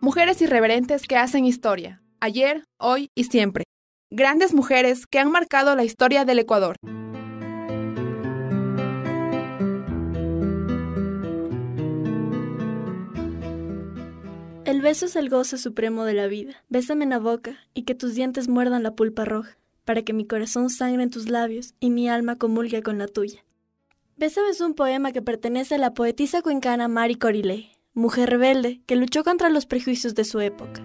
Mujeres irreverentes que hacen historia, ayer, hoy y siempre. Grandes mujeres que han marcado la historia del Ecuador. El beso es el goce supremo de la vida. Bésame en la boca y que tus dientes muerdan la pulpa roja para que mi corazón sangre en tus labios y mi alma comulgue con la tuya. Bésame es un poema que pertenece a la poetisa cuencana Mari Corilé, mujer rebelde que luchó contra los prejuicios de su época.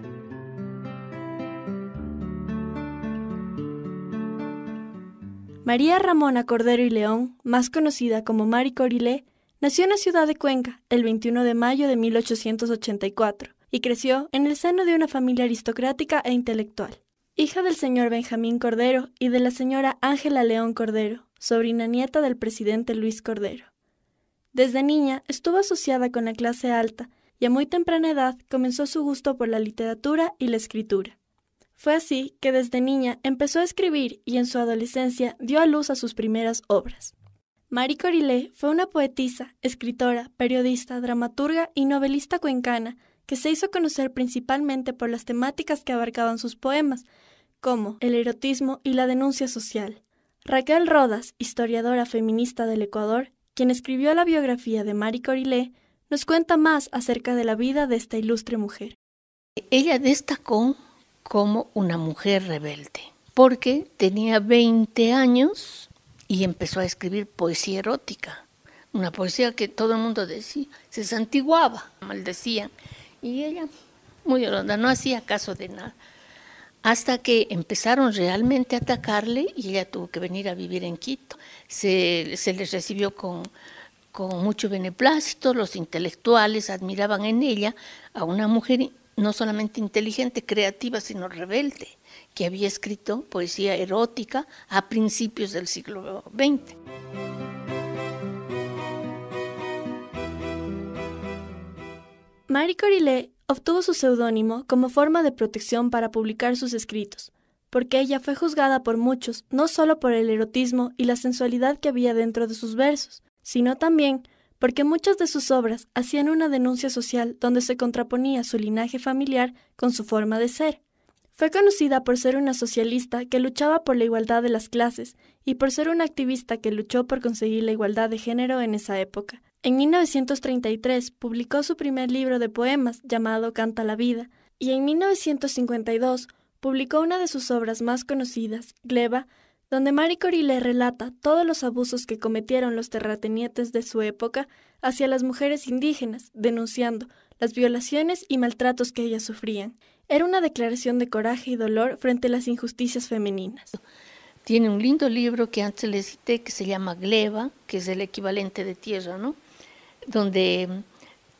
María Ramona Cordero y León, más conocida como Mari Corilé, nació en la ciudad de Cuenca el 21 de mayo de 1884 y creció en el seno de una familia aristocrática e intelectual hija del señor Benjamín Cordero y de la señora Ángela León Cordero, sobrina nieta del presidente Luis Cordero. Desde niña estuvo asociada con la clase alta y a muy temprana edad comenzó su gusto por la literatura y la escritura. Fue así que desde niña empezó a escribir y en su adolescencia dio a luz a sus primeras obras. Marie Corilé fue una poetisa, escritora, periodista, dramaturga y novelista cuencana, que se hizo conocer principalmente por las temáticas que abarcaban sus poemas, como el erotismo y la denuncia social. Raquel Rodas, historiadora feminista del Ecuador, quien escribió la biografía de Mari Corilé, nos cuenta más acerca de la vida de esta ilustre mujer. Ella destacó como una mujer rebelde, porque tenía 20 años y empezó a escribir poesía erótica, una poesía que todo el mundo decía, se santiguaba, maldecían, y ella, muy honrada, no hacía caso de nada. Hasta que empezaron realmente a atacarle y ella tuvo que venir a vivir en Quito. Se, les recibió con, con mucho beneplácito, los intelectuales admiraban en ella a una mujer no solamente inteligente, creativa, sino rebelde, que había escrito poesía erótica a principios del siglo XX. Marie Corillet obtuvo su seudónimo como forma de protección para publicar sus escritos, porque ella fue juzgada por muchos no solo por el erotismo y la sensualidad que había dentro de sus versos, sino también porque muchas de sus obras hacían una denuncia social donde se contraponía su linaje familiar con su forma de ser. Fue conocida por ser una socialista que luchaba por la igualdad de las clases y por ser una activista que luchó por conseguir la igualdad de género en esa época, en 1933 publicó su primer libro de poemas llamado Canta la vida y en 1952 publicó una de sus obras más conocidas, Gleba, donde Marie Curie le relata todos los abusos que cometieron los terratenientes de su época hacia las mujeres indígenas, denunciando las violaciones y maltratos que ellas sufrían. Era una declaración de coraje y dolor frente a las injusticias femeninas. Tiene un lindo libro que antes le cité que se llama Gleba, que es el equivalente de tierra, ¿no? donde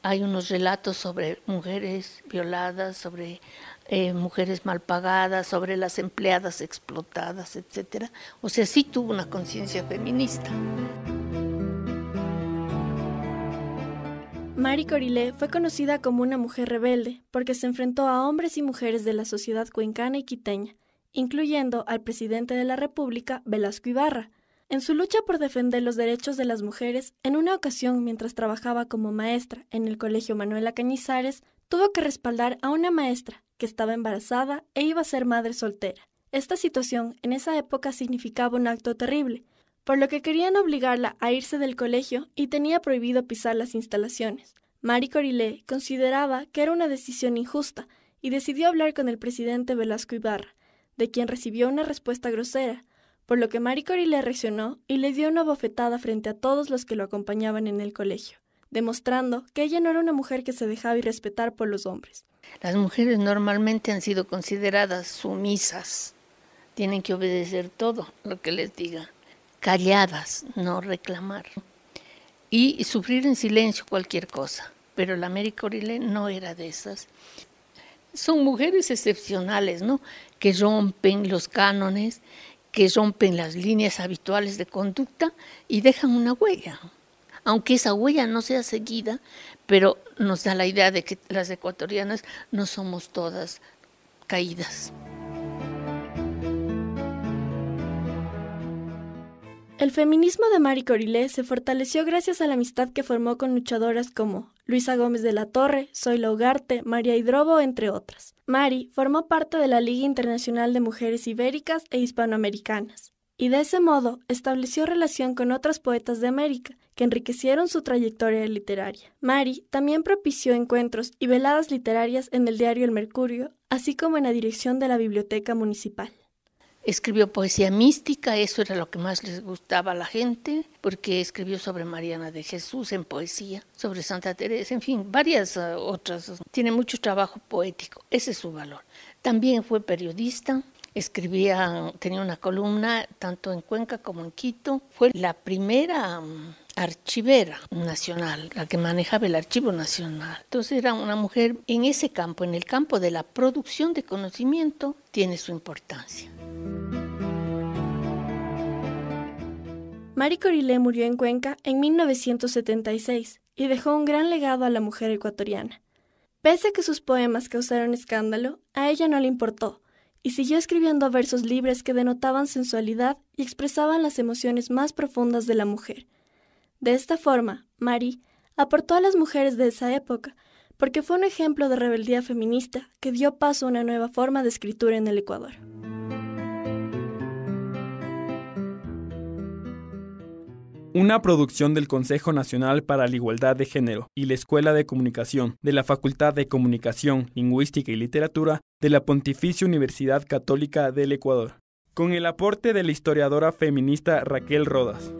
hay unos relatos sobre mujeres violadas, sobre eh, mujeres mal pagadas, sobre las empleadas explotadas, etc. O sea, sí tuvo una conciencia feminista. Mari Corilé fue conocida como una mujer rebelde porque se enfrentó a hombres y mujeres de la sociedad cuencana y quiteña, incluyendo al presidente de la República, Velasco Ibarra, en su lucha por defender los derechos de las mujeres, en una ocasión mientras trabajaba como maestra en el Colegio Manuela Cañizares, tuvo que respaldar a una maestra que estaba embarazada e iba a ser madre soltera. Esta situación en esa época significaba un acto terrible, por lo que querían obligarla a irse del colegio y tenía prohibido pisar las instalaciones. Mari Corilé consideraba que era una decisión injusta y decidió hablar con el presidente Velasco Ibarra, de quien recibió una respuesta grosera, por lo que Mary le reaccionó y le dio una bofetada frente a todos los que lo acompañaban en el colegio, demostrando que ella no era una mujer que se dejaba irrespetar por los hombres. Las mujeres normalmente han sido consideradas sumisas, tienen que obedecer todo lo que les digan, calladas, no reclamar y sufrir en silencio cualquier cosa. Pero la Mary Corile no era de esas. Son mujeres excepcionales, ¿no? Que rompen los cánones que rompen las líneas habituales de conducta y dejan una huella. Aunque esa huella no sea seguida, pero nos da la idea de que las ecuatorianas no somos todas caídas. El feminismo de Mari Corilé se fortaleció gracias a la amistad que formó con luchadoras como Luisa Gómez de la Torre, Zoila Ugarte, María Hidrobo, entre otras. Mari formó parte de la Liga Internacional de Mujeres Ibéricas e Hispanoamericanas, y de ese modo estableció relación con otras poetas de América, que enriquecieron su trayectoria literaria. Mari también propició encuentros y veladas literarias en el diario El Mercurio, así como en la dirección de la Biblioteca Municipal. Escribió poesía mística, eso era lo que más les gustaba a la gente, porque escribió sobre Mariana de Jesús en poesía, sobre Santa Teresa, en fin, varias eh, otras. Tiene mucho trabajo poético, ese es su valor. También fue periodista, escribía, tenía una columna tanto en Cuenca como en Quito. Fue la primera mm, archivera nacional, la que manejaba el archivo nacional. Entonces era una mujer en ese campo, en el campo de la producción de conocimiento, tiene su importancia. Marie Corilé murió en Cuenca en 1976 y dejó un gran legado a la mujer ecuatoriana. Pese a que sus poemas causaron escándalo, a ella no le importó y siguió escribiendo versos libres que denotaban sensualidad y expresaban las emociones más profundas de la mujer. De esta forma, Marie aportó a las mujeres de esa época porque fue un ejemplo de rebeldía feminista que dio paso a una nueva forma de escritura en el Ecuador. una producción del Consejo Nacional para la Igualdad de Género y la Escuela de Comunicación de la Facultad de Comunicación, Lingüística y Literatura de la Pontificia Universidad Católica del Ecuador, con el aporte de la historiadora feminista Raquel Rodas.